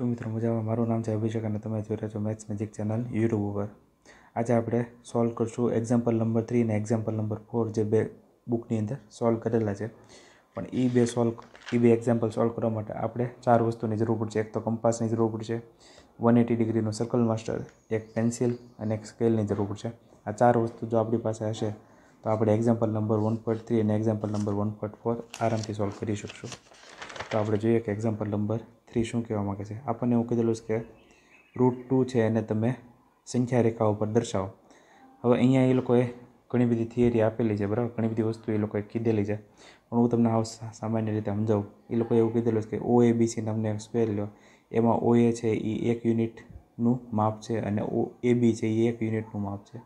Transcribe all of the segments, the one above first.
શું મિત્રો મજામાં મારું નામ છે અભિષેક અને તમે જોઈ રહ્યા છો મેથ્સ મેજિક ચેનલ યુટ્યુબ ઉપર આજે આપણે સોલ્વ કરીશું એક્ઝામ્પલ નંબર થ્રી અને એક્ઝામ્પલ નંબર ફોર જે બે બુકની અંદર સોલ્વ કરેલા છે પણ એ બે સોલ્વ એ બે એક્ઝામ્પલ સોલ્વ કરવા માટે આપણે ચાર વસ્તુની જરૂર પડશે એક તો કંપાસની જરૂર પડશે વન એટી ડિગ્રીનું સર્કલ માસ્ટર એક પેન્સિલ અને એક સ્કેલની જરૂર પડશે આ ચાર વસ્તુ જો આપણી પાસે હશે તો આપણે example number one point three અને example number one point four આરામથી સોલ્વ કરી શકશું તો આપણે જોઈએ કે એક્ઝામ્પલ નંબર થ્રી શું કહેવા માગે છે આપણને એવું કીધેલું છે કે રૂટ ટુ છે એને તમે સંખ્યા રેખા ઉપર દર્શાવો હવે અહીંયા એ લોકોએ ઘણી બધી થિયરી આપેલી છે બરાબર ઘણી બધી વસ્તુ એ લોકોએ કીધેલી છે પણ હું તમને આવું સામાન્ય રીતે સમજાવું એ લોકોએ એવું કીધેલું છે કે ઓ એ બી સી નામને સ્પેલ લો એમાં ઓ એ છે એ એક યુનિટનું માપ છે અને ઓ એ બી છે એ એક યુનિટનું માપ છે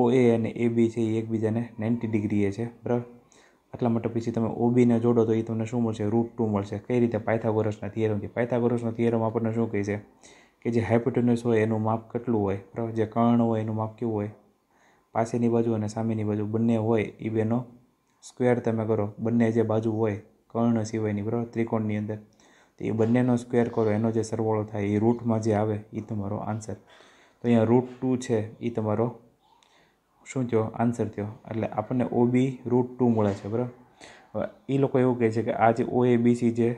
ઓ એ અને એ બી છે એ એકબીજાને નાઇન્ટી ડિગ્રીએ છે બરાબર આટલા માટે પછી તમે ઓબીને જોડો તો એ તમને શું મળશે રૂટ ટુ મળશે કઈ રીતે પાયથાગોરસના થિયરમથી પાયથાગોરસનો થિયરમ આપણને શું કહે છે કે જે હાઇપોટેનસ હોય એનું માપ કેટલું હોય બરાબર જે કર્ણ હોય એનું માપ કેવું હોય પાસેની બાજુ અને સામેની બાજુ બંને હોય એ બેનો સ્ક્વેર તમે કરો બંને જે બાજુ હોય કર્ણ સિવાયની બરાબર ત્રિકોણની અંદર તો એ બંનેનો સ્ક્વેર કરો એનો જે સરવાળો થાય એ રૂટમાં જે આવે એ તમારો આન્સર તો અહીંયા રૂટ ટુ છે એ તમારો શું થયો આન્સર થયો એટલે આપણને ઓ બી રૂટ ટુ મળે છે બરાબર એ લોકો એવું કહે છે કે આ જે ઓ એ બી સી જે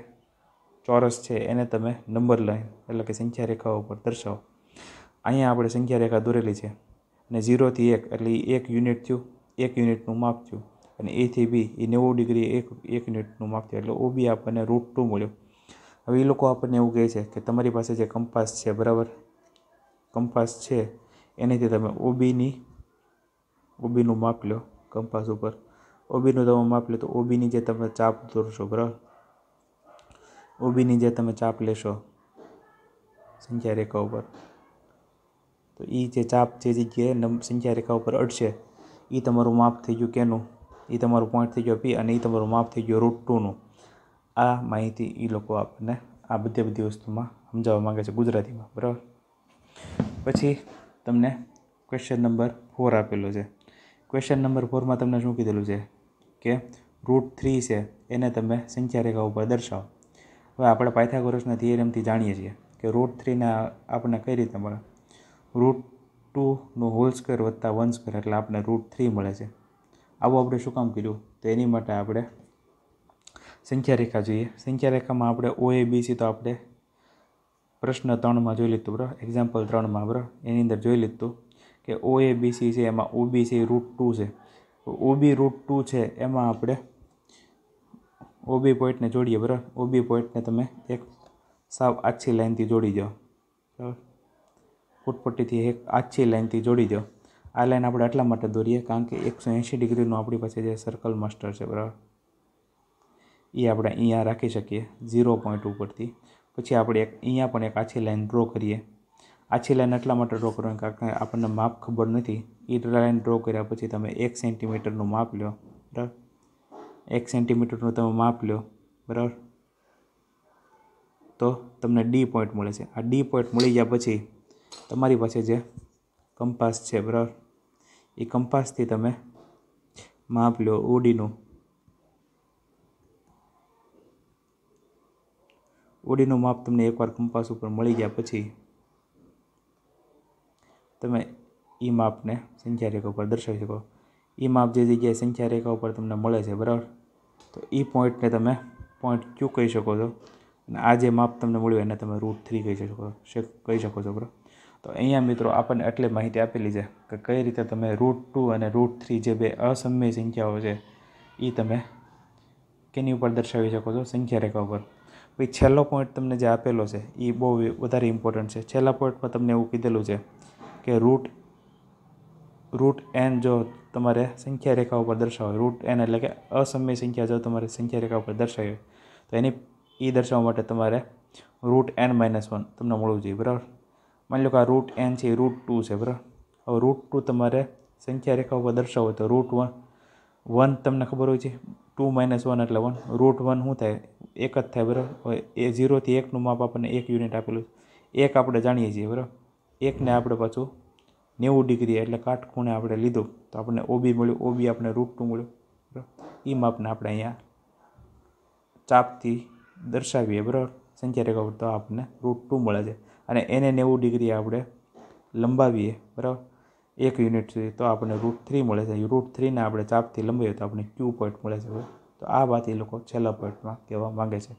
ચોરસ છે એને તમે નંબર લાઈન એટલે કે સંખ્યા રેખા ઉપર દર્શાવો અહીંયા આપણે સંખ્યા રેખા દોરેલી છે અને ઝીરોથી એક એટલે એ એક યુનિટ થયું એક યુનિટનું માપ થયું અને એથી બી એ નેવું ડિગ્રી એક એક યુનિટનું માપ થયું એટલે ઓ બી આપણને રૂટ ટુ મળ્યું હવે એ લોકો આપણને એવું કહે છે કે તમારી પાસે જે કંપાસ છે બરાબર કંપાસ છે એનાથી તમે ઓબીની ઓબીનું માપ લો કંપાસ ઉપર ઓબીનું તમે માપ લો તો ઓબીની જે તમે ચાપ દોરશો બરાબર ઓબીની જે તમે ચાપ લેશો સંખ્યા રેખા ઉપર તો એ જે ચાપ જે જગ્યાએ સંખ્યા રેખા ઉપર અડશે એ તમારું માપ થઈ ગયું કેનું એ તમારું પોઈન્ટ થઈ ગયો પી અને એ તમારું માપ થઈ ગયું રૂટ ટુનું આ માહિતી એ લોકો આપણને આ બધી બધી વસ્તુમાં સમજાવવા માગે છે ગુજરાતીમાં બરાબર પછી તમને ક્વેશ્ચન નંબર ફોર આપેલો છે ક્વેશ્ચન નંબર ફોરમાં તમને શું કીધેલું છે કે રૂટ થ્રી છે એને તમે સંખ્યા રેખા ઉપર દર્શાવો હવે આપણે પાયથાગોરસના થિયરમથી જાણીએ છીએ કે રૂટ થ્રીના આપણને કઈ રીતે મળે રૂટ ટુનો હોલ સ્ક્વેર વત્તા વન સ્ક્વેર એટલે આપણને રૂટ થ્રી મળે છે આવું આપણે શું કામ કર્યું તો એની માટે આપણે સંખ્યા રેખા જોઈએ સંખ્યા રેખામાં આપણે ઓ એ બી સી તો આપણે પ્રશ્ન ત્રણમાં જોઈ લીધું બરાબર એક્ઝામ્પલ ત્રણમાં બરાબર એની અંદર જોઈ લીધું કે ઓ એ બી સી છે એમાં O B C root two છે ઓ બી રૂટ ટુ છે એમાં આપણે ઓ બી પોઈન્ટને જોડીએ બરાબર ઓ બી પોઈન્ટને તમે એક સાવ આછી લાઇનથી જોડી દો બરાબર ફૂટપટ્ટીથી એક આછી લાઇનથી જોડી દો આ લાઇન આપણે આટલા માટે દોરીએ કારણ કે એકસો એંશી ડિગ્રીનું આપણી પાસે જે સર્કલ માસ્ટર છે બરાબર એ આપણે અહીંયા રાખી શકીએ ઝીરો પોઈન્ટ ઉપરથી પછી આપણે એક અહીંયા પણ એક આછી લાઇન ડ્રો કરીએ આછી લાઈન એટલા માટે ડ્રો કરવાની કારણ કે આપણને માપ ખબર નથી એ લાઈન ડ્રો કર્યા પછી તમે એક સેન્ટીમીટરનું માપ લો બરાબર એક સેન્ટીમીટરનું તમે માપ લો બરાબર તો તમને ડી પોઈન્ટ મળે છે આ ડી પોઈન્ટ મળી ગયા પછી તમારી પાસે જે કંપાસ છે બરાબર એ કંપાસથી તમે માપ લો ઓડીનું ઓડીનું માપ તમને એકવાર કંપાસ ઉપર મળી ગયા પછી તમે એ માપને સંખ્યા રેખા ઉપર દર્શાવી શકો એ માપ જે જગ્યાએ સંખ્યા રેખા ઉપર તમને મળે છે બરાબર તો એ પોઈન્ટને તમે પોઈન્ટ ક્યુ કહી શકો છો અને આ જે માપ તમને મળ્યું એને તમે રૂટ થ્રી કહી શકો કહી શકો છો બરાબર તો અહીંયા મિત્રો આપણને એટલે માહિતી આપેલી છે કે કઈ રીતે તમે રૂટ ટુ અને રૂટ થ્રી જે બે અસમય સંખ્યાઓ છે એ તમે કેની ઉપર દર્શાવી શકો છો સંખ્યા રેખા ઉપર પછી છેલ્લો પોઈન્ટ તમને જે આપેલો છે એ બહુ વધારે ઇમ્પોર્ટન્ટ છે છેલ્લા પોઈન્ટમાં તમને એવું કીધેલું છે કે રૂટ રૂટ એન જો તમારે સંખ્યા રેખા ઉપર દર્શાવે રૂટ એન એટલે કે અસમય સંખ્યા જો તમારે સંખ્યા રેખા ઉપર દર્શાવી તો એની એ દર્શાવવા માટે તમારે રૂટ એન માઇનસ વન તમને મળવું જોઈએ બરાબર માની લો કે આ રૂટ એન છે રૂટ ટુ છે બરાબર હવે રૂટ ટુ તમારે સંખ્યા રેખા ઉપર દર્શાવો તો રૂટ વન વન તમને ખબર હોય છે ટુ માઇનસ વન એટલે વન રૂટ વન શું થાય એક જ થાય બરાબર એ ઝીરોથી એકનું માપ આપણને એક યુનિટ આપેલું એક આપણે જાણીએ છીએ બરાબર એકને આપણે પાછું નેવું ડિગ્રી એટલે કાટખૂણે આપણે લીધું તો આપણને ઓબી મળ્યું ઓબી આપણે રૂટ ટુ મળ્યું બરાબર એ માપને આપણે અહીંયા ચાપથી દર્શાવીએ બરાબર સંખ્યા રેખા તો આપણને રૂટ ટુ મળે છે અને એને નેવું ડિગ્રી આપણે લંબાવીએ બરાબર એક યુનિટ સુધી તો આપણને રૂટ થ્રી મળે છે રૂટ થ્રીને આપણે ચાપથી લંબાવીએ તો આપણને ક્યુ પોઈન્ટ મળે છે તો આ વાત એ લોકો છેલ્લા પોઈન્ટમાં કહેવા માગે છે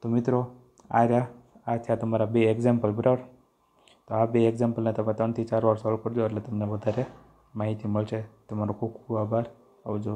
તો મિત્રો આ રહ્યા આ થયા તમારા બે એક્ઝામ્પલ બરાબર તો આ બે એક્ઝામ્પલને તમે ત્રણથી ચાર વાર સોલ્વ કરજો એટલે તમને વધારે માહિતી મળશે તમારો ખૂબ ખૂબ આભાર આવજો